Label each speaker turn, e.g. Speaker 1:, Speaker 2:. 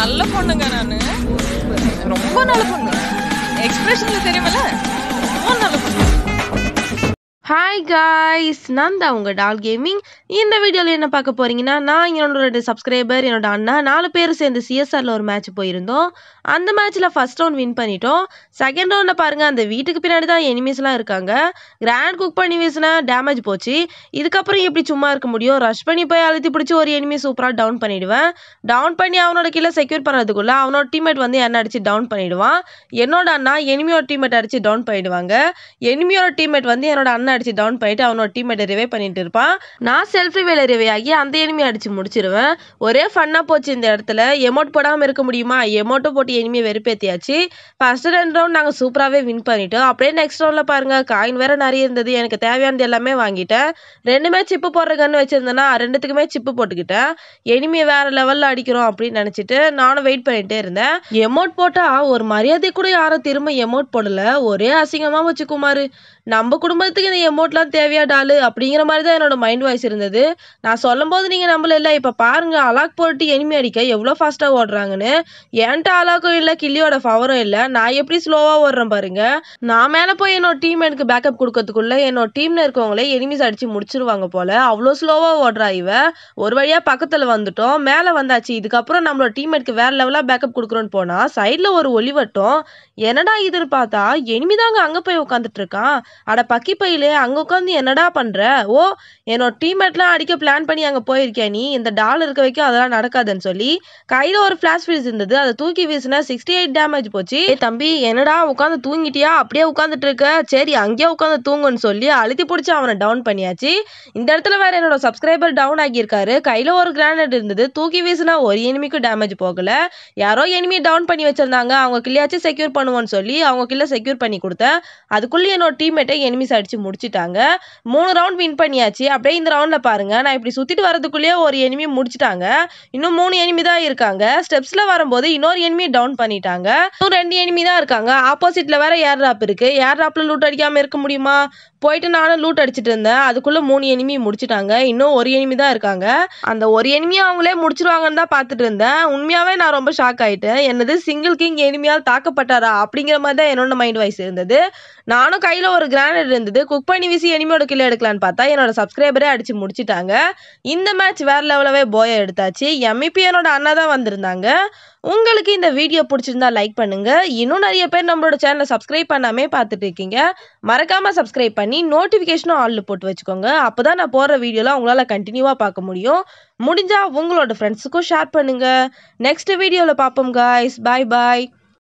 Speaker 1: நல்ல பொண்ணுங்க நான் ரொம்ப நல்ல பொண்ணு எக்ஸ்பிரஷன்ல தெரியுமில்ல ஹாய் காய்ஸ் நான் தான் உங்கள் டால் கேமிங் இந்த வீடியோவில் என்ன பார்க்க போகிறீங்கன்னா நான் என்னோட ரெண்டு சப்ஸ்கிரைபர் என்னோட அண்ணா நாலு பேர் சேர்ந்து சிஎஸ்ஆரில் ஒரு மேட்ச் போயிருந்தோம் அந்த மேட்ச்சில் ஃபஸ்ட் ரவுண்ட் வின் பண்ணிட்டோம் செகண்ட் ரவுண்டில் பாருங்கள் அந்த வீட்டுக்கு பின்னாடி தான் எனிமீஸ்லாம் இருக்காங்க கிராண்ட் குக் பண்ணி வீசினா டேமேஜ் போச்சு இதுக்கப்புறம் எப்படி சும்மா இருக்க முடியும் ரஷ் பண்ணி போய் அழுத்தி பிடிச்சி ஒரு எனிமி சூப்பராக டவுன் பண்ணிவிடுவேன் டவுன் பண்ணி அவனோட கீழே செக்யூர் பண்ணுறதுக்குள்ளே அவனோட டீம்மேட் வந்து என்ன அடித்து டவுன் பண்ணிவிடுவான் என்னோட அண்ணா எனிமியோட டீம்மேட் அடித்து டவுன் பண்ணிவிடுவாங்க எனிமியோட டீம்மேட் வந்து என்னோட அண்ணன் அடிச்சு டவுன் பண்ணிட்டு அவனோட டீம்மேட்டை ரிவே பண்ணிட்டு இருப்பான் நான் செல்ஃபி வேலை ரிவே ஆகி அந்த எனிமையை அடிச்சு முடிச்சிருவேன் ஒரே ஃபன்னா போச்சு இந்த இடத்துல எமோட் போடாமல் இருக்க முடியுமா எமோட்டும் போட்டு எனிமியை வெறுப்பேத்தியாச்சு ஃபர்ஸ்ட் ரெண்டு ரவுண்ட் நாங்கள் சூப்பராகவே வின் பண்ணிட்டோம் அப்படியே நெக்ஸ்ட் ரவுண்டில் பாருங்க காயின் வேற நிறைய இருந்தது எனக்கு தேவையானது எல்லாமே வாங்கிட்டேன் ரெண்டுமே சிப்பு போடுற கன்று வச்சிருந்தேன்னா ரெண்டுத்துக்குமே சிப்பு போட்டுக்கிட்டேன் எனிமியை வேற லெவலில் அடிக்கிறோம் அப்படின்னு நினச்சிட்டு நானும் வெயிட் பண்ணிட்டே இருந்தேன் எமோட் போட்டால் ஒரு மரியாதை கூட யாரும் திரும்ப எமோட் போடல ஒரே அசிங்கமாக வச்சு குமார் நம்ம குடும்பத்துக்கு இந்த எமௌண்ட்லாம் தேவையா டாலு அப்படிங்கிற மாதிரி தான் என்னோட மைண்ட் வாய்ஸ் இருந்தது நான் சொல்லும் போது நீங்கள் நம்மள இல்லை இப்போ பாருங்கள் அலாக் போட்டு எனிமி அடிக்க எவ்வளோ ஃபாஸ்ட்டாக ஓடுறாங்கன்னு என்கிட்ட அலாக்கும் இல்லை கிள்ளியோட ஃபவரும் இல்லை நான் எப்படி ஸ்லோவாக ஓடுறேன் பாருங்க நான் மேலே போய் என்னோட டீம் எனக்கு பேக்கப் கொடுக்கறதுக்குள்ளே என்னோட டீமில் இருக்கவங்களே எனிமிஸ் அடித்து முடிச்சிருவாங்க போல் அவ்வளோ ஸ்லோவாக ஓடுறா இவ ஒரு வழியாக பக்கத்தில் வந்துட்டோம் மேலே வந்தாச்சு இதுக்கப்புறம் நம்மளோட டீம்மேட்க்கு வேறு லெவலாக பேக்கப் கொடுக்குறோன்னு போனால் சைடில் ஒரு ஒளிவட்டம் என்னடா இதுன்னு பார்த்தா எனிமிதாங்க அங்கே போய் உட்காந்துட்டு இருக்கான் அட பக்கி பையிலே அங்கே உட்காந்து என்னடா பண்ணுற ஓ என்னோட டீம்மேட்லாம் அடிக்க பிளான் பண்ணி அங்கே போயிருக்கேன் நீ இந்த டால் இருக்க வரைக்கும் அதெல்லாம் நடக்காதுன்னு சொல்லி கையில் ஒரு ஃப்ளாஷ் ஃபீஸ் இருந்தது அதை தூக்கி வீசினா சிக்ஸ்டி எயிட் டேமேஜ் போச்சு தம்பி என்னடா உட்காந்து தூங்கிட்டியா அப்படியே உட்காந்துட்டு இருக்க சரி அங்கேயே உட்காந்து தூங்குன்னு சொல்லி அழுத்தி பிடிச்சி அவனை டவுன் பண்ணியாச்சு இந்த இடத்துல வேற என்னோட சப்ஸ்கிரைபர் டவுன் ஆகியிருக்காரு கையில் ஒரு கிரானேட் இருந்தது தூக்கி வீசினா ஒரு எனிமிக்கும் டேமேஜ் போகல யாரோ எனிமி டவுன் பண்ணி வச்சிருந்தாங்க அவங்க கிள்ளையாச்சும் செக்யூர் பண்ணுவோன்னு சொல்லி அவங்க கிள்ள செக்யூர் பண்ணி கொடுத்தேன் அதுக்குள்ளே என்னோட டீம்மேட்டை எனிமிஸ் அடிச்சு முடிச்சு முடிச்சிட்டாங்க மூணு ரவுண்ட் வின் பண்ணியாச்சு அப்படியே இந்த ரவுண்டில் பாருங்கள் நான் இப்படி சுற்றிட்டு வரதுக்குள்ளேயே ஒரு எனிமி முடிச்சிட்டாங்க இன்னும் மூணு எனிமி தான் இருக்காங்க ஸ்டெப்ஸில் வரும்போது இன்னொரு எனிமி டவுன் பண்ணிட்டாங்க இன்னும் ரெண்டு எனிமி தான் இருக்காங்க ஆப்போசிட்டில் வேற ஏர் ட்ராப் இருக்குது ஏர் ட்ராப்பில் லூட் அடிக்காமல் இருக்க முடியுமா போயிட்டு நானும் லூட் அடிச்சிட்டு இருந்தேன் அதுக்குள்ளே மூணு எனிமி முடிச்சிட்டாங்க இன்னும் ஒரு எனிமி தான் இருக்காங்க அந்த ஒரு எனிமியை அவங்களே முடிச்சிருவாங்கன்னு தான் பார்த்துட்டு இருந்தேன் உண்மையாகவே நான் ரொம்ப ஷாக் ஆகிட்டேன் என்னது சிங்கிள் கிங் எனிமியால் தாக்கப்பட்டாரா அப்படிங்கிற மாதிரி தான் என்னோட மைண்ட் வாய்ஸ் இருந்தது நானும் கையில் ஒரு கிரானேட் இருந்தது குக் பண்ணி வீசி ஒரு கிளை எடுக்கலான்னு பார்த்தா என்னோட சப்ஸ்கிரைபரே அடிச்சு முடிச்சிட்டாங்க இந்த மேட்ச் வேற லெவலாகவே போய எடுத்தாச்சு எம்இபி என்னோட அண்ணா தான் வந்திருந்தாங்க உங்களுக்கு இந்த வீடியோ பிடிச்சிருந்தா லைக் பண்ணுங்க இன்னும் நிறைய பேர் நம்மளோட சேனலை சப்ஸ்கிரைப் பண்ணாமே பார்த்துட்டு இருக்கீங்க மறக்காம சப்ஸ்கிரைப் பண்ணி நோட்டிஃபிகேஷனும் ஆள் போட்டு வச்சுக்கோங்க அப்போ தான் நான் போடுற வீடியோலாம் உங்களால் கண்டினியூவாக பார்க்க முடியும் முடிஞ்சால் உங்களோட ஃப்ரெண்ட்ஸுக்கும் ஷேர் பண்ணுங்க நெக்ஸ்ட் வீடியோவில் பார்ப்போம் காய்ஸ் பாய் பாய்